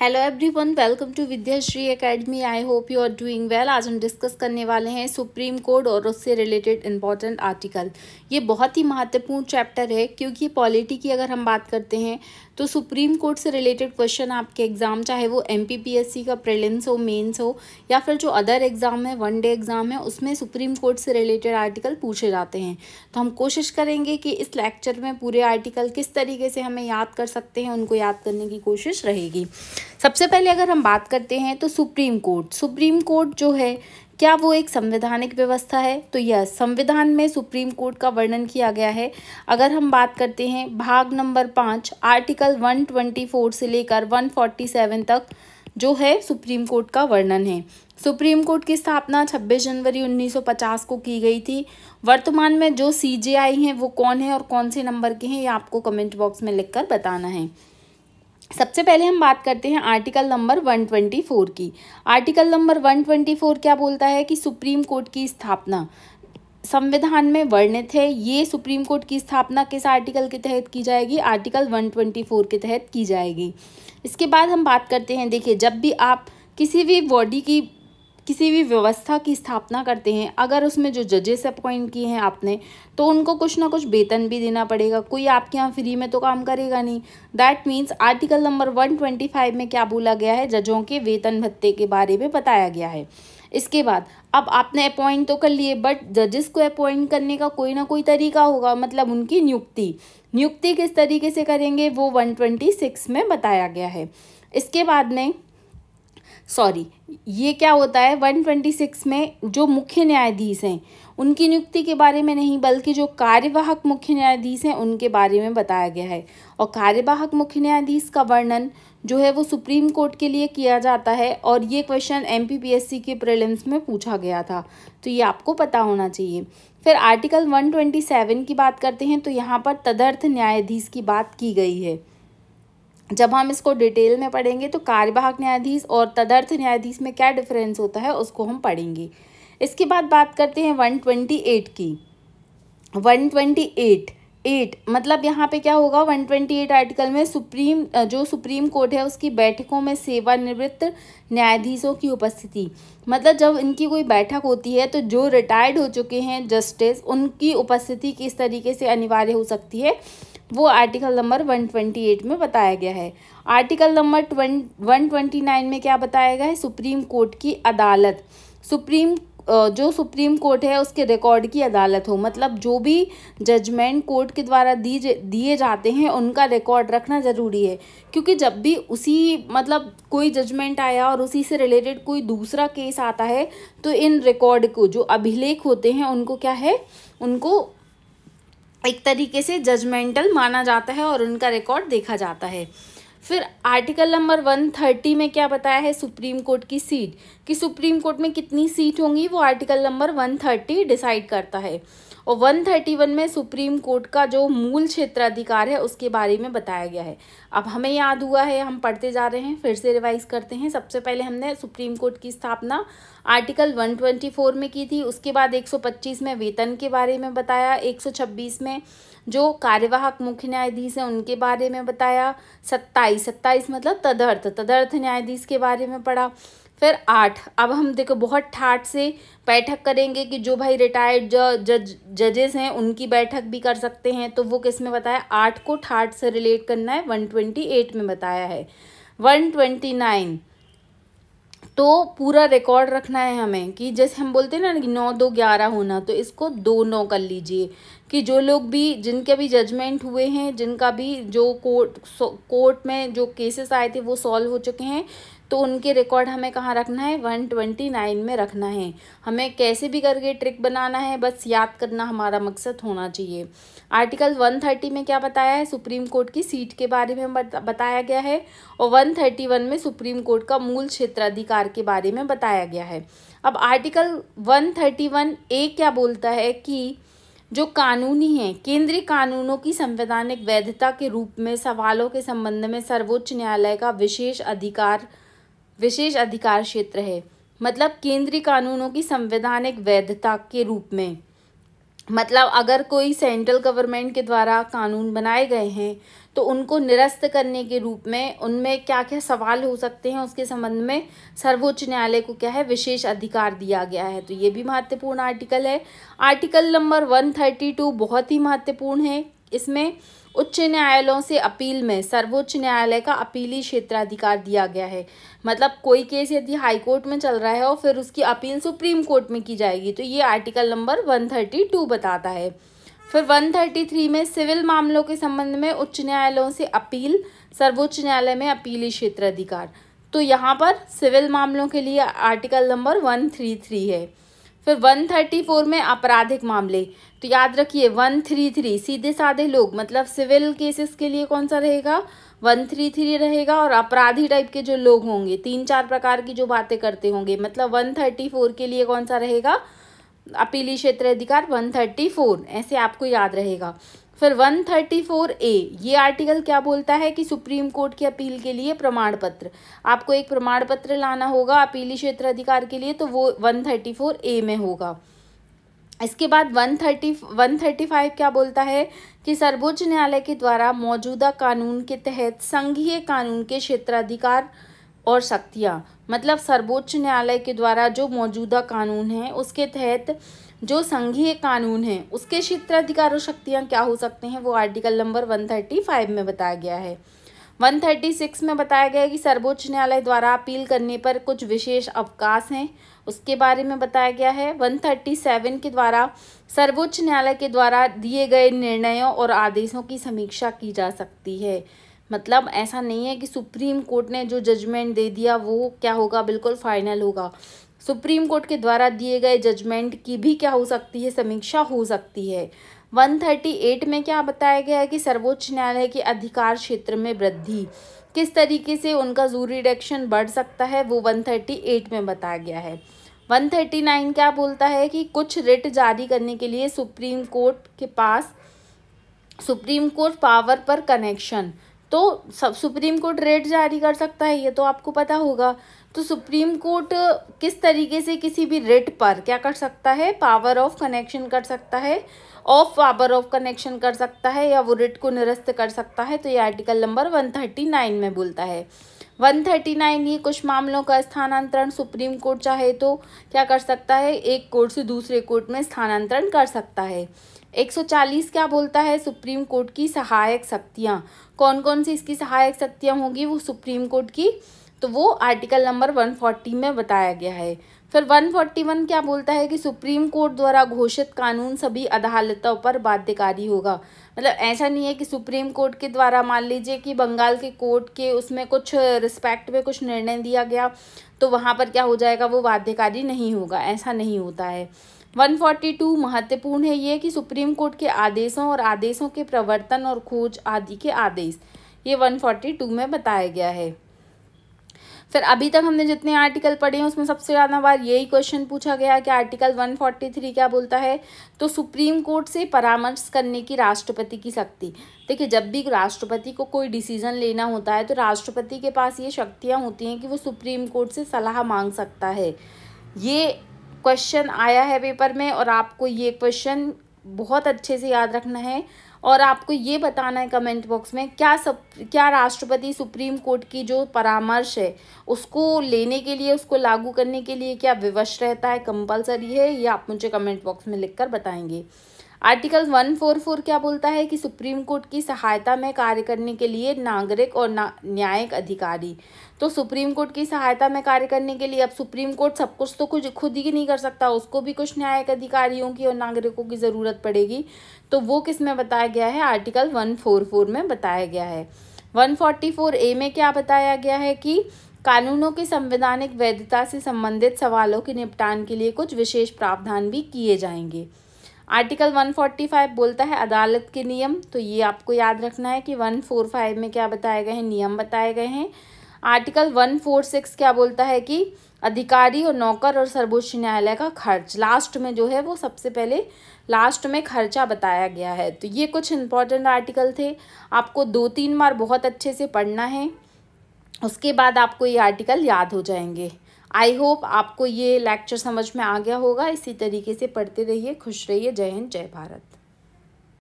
hello everyone welcome to Vidyashri academy I hope you are doing well आज हम discuss करने वाले हैं सुप्रीम कोर्ट और उससे रिलेटेड इम्पॉर्टेंट आर्टिकल ये बहुत ही महत्वपूर्ण चैप्टर है क्योंकि पॉलिटी की अगर हम बात करते हैं तो सुप्रीम कोर्ट से रिलेटेड क्वेश्चन आपके एग्ज़ाम चाहे वो एम का प्रेलेंस हो मेन्स हो या फिर जो अदर एग्ज़ाम है वन डे एग्ज़ाम है उसमें सुप्रीम कोर्ट से रिलेटेड आर्टिकल पूछे जाते हैं तो हम कोशिश करेंगे कि इस लेक्चर में पूरे आर्टिकल किस तरीके से हमें याद कर सकते हैं उनको याद करने की कोशिश रहेगी सबसे पहले अगर हम बात करते हैं तो सुप्रीम कोर्ट सुप्रीम कोर्ट जो है क्या वो एक संवैधानिक व्यवस्था है तो यह संविधान में सुप्रीम कोर्ट का वर्णन किया गया है अगर हम बात करते हैं भाग नंबर पाँच आर्टिकल 124 से लेकर 147 तक जो है सुप्रीम कोर्ट का वर्णन है सुप्रीम कोर्ट की स्थापना 26 जनवरी 1950 को की गई थी वर्तमान में जो सी जे आई हैं वो कौन है और कौन से नंबर के हैं ये आपको कमेंट बॉक्स में लिखकर बताना है सबसे पहले हम बात करते हैं आर्टिकल नंबर 124 की आर्टिकल नंबर 124 क्या बोलता है कि सुप्रीम कोर्ट की स्थापना संविधान में वर्णित है ये सुप्रीम कोर्ट की स्थापना किस आर्टिकल के तहत की जाएगी आर्टिकल 124 के तहत की जाएगी इसके बाद हम बात करते हैं देखिए जब भी आप किसी भी बॉडी की किसी भी व्यवस्था की स्थापना करते हैं अगर उसमें जो जजेस अपॉइंट किए हैं आपने तो उनको कुछ ना कुछ वेतन भी देना पड़ेगा कोई आपके यहाँ फ्री में तो काम करेगा नहीं दैट मीन्स आर्टिकल नंबर 125 में क्या बोला गया है जजों के वेतन भत्ते के बारे में बताया गया है इसके बाद अब आपने अपॉइंट तो कर लिए बट जजेस को अपॉइंट करने का कोई ना कोई तरीका होगा मतलब उनकी नियुक्ति नियुक्ति किस तरीके से करेंगे वो 126 में बताया गया है इसके बाद में सॉरी ये क्या होता है 126 में जो मुख्य न्यायाधीश हैं उनकी नियुक्ति के बारे में नहीं बल्कि जो कार्यवाहक मुख्य न्यायाधीश हैं उनके बारे में बताया गया है और कार्यवाहक मुख्य न्यायाधीश का वर्णन जो है वो सुप्रीम कोर्ट के लिए किया जाता है और ये क्वेश्चन एम के प्रिलिम्स में पूछा गया था तो ये आपको पता होना चाहिए फिर आर्टिकल 127 की बात करते हैं तो यहाँ पर तदर्थ न्यायाधीश की बात की गई है जब हम इसको डिटेल में पढ़ेंगे तो कार्यवाहक न्यायाधीश और तदर्थ न्यायाधीश में क्या डिफरेंस होता है उसको हम पढ़ेंगे इसके बाद बात करते हैं वन ट्वेंटी एट की वन ट्वेंटी एट एट मतलब यहाँ पे क्या होगा वन ट्वेंटी एट आर्टिकल में सुप्रीम जो सुप्रीम कोर्ट है उसकी बैठकों में सेवानिवृत्त न्यायाधीशों की उपस्थिति मतलब जब इनकी कोई बैठक होती है तो जो रिटायर्ड हो चुके हैं जस्टिस उनकी उपस्थिति किस तरीके से अनिवार्य हो सकती है वो आर्टिकल नंबर 128 में बताया गया है आर्टिकल नंबर 129 में क्या बताया गया है सुप्रीम कोर्ट की अदालत सुप्रीम जो सुप्रीम कोर्ट है उसके रिकॉर्ड की अदालत हो मतलब जो भी जजमेंट कोर्ट के द्वारा दी दिए जाते हैं उनका रिकॉर्ड रखना ज़रूरी है क्योंकि जब भी उसी मतलब कोई जजमेंट आया और उसी से रिलेटेड कोई दूसरा केस आता है तो इन रिकॉर्ड को जो अभिलेख होते हैं उनको क्या है उनको एक तरीके से जजमेंटल माना जाता है और उनका रिकॉर्ड देखा जाता है फिर आर्टिकल नंबर वन थर्टी में क्या बताया है सुप्रीम कोर्ट की सीट कि सुप्रीम कोर्ट में कितनी सीट होंगी वो article number one thirty decide करता है और 131 में सुप्रीम कोर्ट का जो मूल क्षेत्राधिकार है उसके बारे में बताया गया है अब हमें याद हुआ है हम पढ़ते जा रहे हैं फिर से रिवाइज करते हैं सबसे पहले हमने सुप्रीम कोर्ट की स्थापना आर्टिकल 124 में की थी उसके बाद 125 में वेतन के बारे में बताया 126 में जो कार्यवाहक मुख्य न्यायाधीश हैं उनके बारे में बताया सत्ताईस सत्ताईस मतलब तदर्थ तदर्थ न्यायाधीश के बारे में पढ़ा फिर आठ अब हम देखो बहुत ठाट से बैठक करेंगे कि जो भाई रिटायर्ड जज जजेस हैं उनकी बैठक भी कर सकते हैं तो वो किस में बताया आठ को ठाट से रिलेट करना है वन ट्वेंटी एट में बताया है वन ट्वेंटी नाइन तो पूरा रिकॉर्ड रखना है हमें कि जैसे हम बोलते हैं ना नौ दो ग्यारह होना तो इसको दो नौ कर लीजिए कि जो लोग भी जिनके भी जजमेंट हुए हैं जिनका भी जो कोर्ट कोर्ट में जो केसेस आए थे वो सॉल्व हो चुके हैं तो उनके रिकॉर्ड हमें कहाँ रखना है वन ट्वेंटी नाइन में रखना है हमें कैसे भी करके ट्रिक बनाना है बस याद करना हमारा मकसद होना चाहिए आर्टिकल वन थर्टी में क्या बताया है सुप्रीम कोर्ट की सीट के बारे में बताया गया है और वन थर्टी वन में सुप्रीम कोर्ट का मूल क्षेत्राधिकार के बारे में बताया गया है अब article one thirty one A क्या बोलता है कि जो कानूनी हैं केंद्रीय कानूनों की संवैधानिक वैधता के रूप में सवालों के संबंध में सर्वोच्च न्यायालय का विशेष अधिकार विशेष अधिकार क्षेत्र है मतलब केंद्रीय कानूनों की संवैधानिक वैधता के रूप में मतलब अगर कोई सेंट्रल गवर्नमेंट के द्वारा कानून बनाए गए हैं तो उनको निरस्त करने के रूप में उनमें क्या क्या सवाल हो सकते हैं उसके संबंध में सर्वोच्च न्यायालय को क्या है विशेष अधिकार दिया गया है तो ये भी महत्वपूर्ण आर्टिकल है आर्टिकल नंबर 132 बहुत ही महत्वपूर्ण है इसमें उच्च न्यायालयों से अपील में सर्वोच्च न्यायालय का अपीली क्षेत्राधिकार दिया गया है मतलब कोई केस यदि हाई कोर्ट में चल रहा है और फिर उसकी अपील सुप्रीम कोर्ट में की जाएगी तो ये आर्टिकल नंबर 132 बताता है फिर 133 में सिविल मामलों के संबंध में उच्च न्यायालयों से अपील सर्वोच्च न्यायालय में अपीली क्षेत्राधिकार तो यहाँ पर सिविल मामलों के लिए आर्टिकल नंबर थ्री है फिर 134 में आपराधिक मामले तो याद रखिए 133 सीधे साधे लोग मतलब सिविल केसेस के लिए कौन सा रहेगा 133 रहेगा और अपराधी टाइप के जो लोग होंगे तीन चार प्रकार की जो बातें करते होंगे मतलब 134 के लिए कौन सा रहेगा अपीली क्षेत्र क्षेत्राधिकार 134 ऐसे आपको याद रहेगा फिर 134 ए ये आर्टिकल क्या बोलता है कि सुप्रीम कोर्ट की अपील के लिए प्रमाण पत्र आपको एक प्रमाण पत्र लाना होगा अपीली क्षेत्र अधिकार के लिए तो वो 134 ए में होगा इसके बाद 130 135 क्या बोलता है कि सर्वोच्च न्यायालय के द्वारा मौजूदा कानून के तहत संघीय कानून के क्षेत्राधिकार और शक्तियाँ मतलब सर्वोच्च न्यायालय के द्वारा जो मौजूदा कानून है उसके तहत जो संघीय कानून है उसके क्षेत्राधिकार और शक्तियाँ क्या हो सकते हैं वो article number one thirty five में बताया गया है वन थर्टी सिक्स में बताया गया है कि सर्वोच्च न्यायालय द्वारा अपील करने पर कुछ विशेष अवकाश हैं उसके बारे में बताया गया है वन थर्टी सेवन के द्वारा सर्वोच्च न्यायालय के द्वारा दिए गए निर्णयों और आदेशों की समीक्षा की जा सकती है मतलब ऐसा नहीं है कि सुप्रीम कोर्ट ने जो जजमेंट दे दिया वो क्या होगा बिल्कुल फाइनल होगा सुप्रीम कोर्ट के द्वारा दिए गए जजमेंट की भी क्या हो सकती है समीक्षा हो सकती है 138 में क्या बताया गया है कि सर्वोच्च न्यायालय के अधिकार क्षेत्र में वृद्धि किस तरीके से उनका जू रिडक्शन बढ़ सकता है वो 138 में बताया गया है 139 क्या बोलता है कि कुछ रिट जारी करने के लिए सुप्रीम कोर्ट के पास सुप्रीम कोर्ट पावर पर कनेक्शन तो सब सुप्रीम कोर्ट रेट जारी कर सकता है ये तो आपको पता होगा तो सुप्रीम कोर्ट किस तरीके से किसी भी रेट पर क्या कर सकता है पावर ऑफ कनेक्शन कर सकता है ऑफ पावर ऑफ कनेक्शन कर सकता है या वो रेट को निरस्त कर सकता है तो ये article number one thirty nine में बोलता है वन थर्टी नाइन ये कुछ मामलों का स्थानांतरण सुप्रीम कोर्ट चाहे तो क्या कर सकता है एक कोर्ट से दूसरे कोर्ट में स्थानांतरण कर सकता है 140 क्या बोलता है सुप्रीम कोर्ट की सहायक शक्तियाँ कौन कौन सी इसकी सहायक शक्तियाँ होंगी वो सुप्रीम कोर्ट की तो वो आर्टिकल नंबर 140 में बताया गया है फिर 141 क्या बोलता है कि सुप्रीम कोर्ट द्वारा घोषित कानून सभी अदालतों पर बाध्यकारी होगा मतलब ऐसा नहीं है कि सुप्रीम कोर्ट के द्वारा मान लीजिए कि बंगाल के कोर्ट के उसमें कुछ रिस्पेक्ट में कुछ निर्णय दिया गया तो वहाँ पर क्या हो जाएगा वो बाध्यकारी नहीं होगा ऐसा नहीं होता है 142 महत्वपूर्ण है ये कि सुप्रीम कोर्ट के आदेशों और आदेशों के प्रवर्तन और खोज आदि के आदेश ये 142 में बताया गया है फिर अभी तक हमने जितने आर्टिकल पढ़े हैं उसमें सबसे ज़्यादा बार यही क्वेश्चन पूछा गया कि आर्टिकल 143 क्या बोलता है तो सुप्रीम कोर्ट से परामर्श करने की राष्ट्रपति की शक्ति देखिए जब भी राष्ट्रपति को कोई डिसीजन लेना होता है तो राष्ट्रपति के पास ये शक्तियाँ होती हैं कि वो सुप्रीम कोर्ट से सलाह मांग सकता है ये क्वेश्चन आया है पेपर में और आपको ये क्वेश्चन बहुत अच्छे से याद रखना है और आपको ये बताना है कमेंट बॉक्स में क्या सब क्या राष्ट्रपति सुप्रीम कोर्ट की जो परामर्श है उसको लेने के लिए उसको लागू करने के लिए क्या विवश रहता है कंपलसरी है ये आप मुझे कमेंट बॉक्स में लिखकर बताएंगे आर्टिकल 144 क्या बोलता है कि सुप्रीम कोर्ट की सहायता में कार्य करने के लिए नागरिक और ना, न्यायिक अधिकारी तो सुप्रीम कोर्ट की सहायता में कार्य करने के लिए अब सुप्रीम कोर्ट सब कुछ तो कुछ खुद ही नहीं कर सकता उसको भी कुछ न्यायिक अधिकारियों की और नागरिकों की ज़रूरत पड़ेगी तो वो किस में बताया गया है आर्टिकल वन में बताया गया है वन ए में क्या बताया गया है कि कानूनों की संवैधानिक वैधता से संबंधित सवालों के निपटान के लिए कुछ विशेष प्रावधान भी किए जाएंगे आर्टिकल 145 बोलता है अदालत के नियम तो ये आपको याद रखना है कि 145 में क्या बताए गए हैं नियम बताए गए हैं आर्टिकल 146 क्या बोलता है कि अधिकारी और नौकर और सर्वोच्च न्यायालय का खर्च लास्ट में जो है वो सबसे पहले लास्ट में खर्चा बताया गया है तो ये कुछ इंपॉर्टेंट आर्टिकल थे आपको दो तीन बार बहुत अच्छे से पढ़ना है उसके बाद आपको ये आर्टिकल याद हो जाएंगे आई होप आपको ये लेक्चर समझ में आ गया होगा इसी तरीके से पढ़ते रहिए खुश रहिए जय हिंद जय भारत